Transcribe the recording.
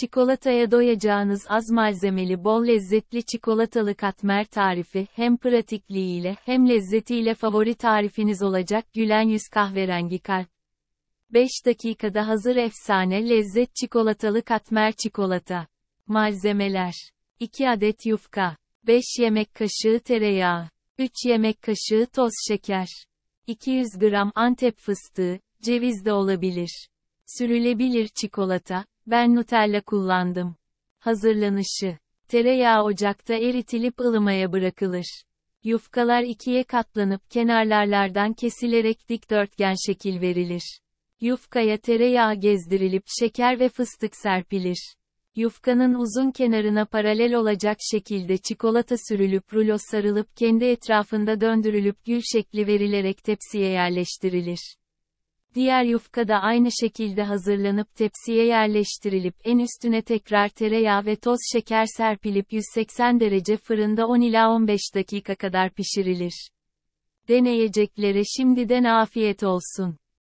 Çikolataya doyacağınız az malzemeli bol lezzetli çikolatalı katmer tarifi hem pratikliğiyle hem lezzetiyle favori tarifiniz olacak Gülen Yüz Kahverengi Kalp. 5 dakikada hazır efsane lezzet çikolatalı katmer çikolata. Malzemeler 2 adet yufka 5 yemek kaşığı tereyağı 3 yemek kaşığı toz şeker 200 gram antep fıstığı, ceviz de olabilir. Sürülebilir çikolata, ben Nutella kullandım. Hazırlanışı. Tereyağı ocakta eritilip ılımaya bırakılır. Yufkalar ikiye katlanıp kenarlarlardan kesilerek dikdörtgen şekil verilir. Yufkaya tereyağı gezdirilip şeker ve fıstık serpilir. Yufkanın uzun kenarına paralel olacak şekilde çikolata sürülüp rulo sarılıp kendi etrafında döndürülüp gül şekli verilerek tepsiye yerleştirilir. Diğer yufka da aynı şekilde hazırlanıp tepsiye yerleştirilip en üstüne tekrar tereyağı ve toz şeker serpilip 180 derece fırında 10 ila 15 dakika kadar pişirilir. Deneyeceklere şimdiden afiyet olsun.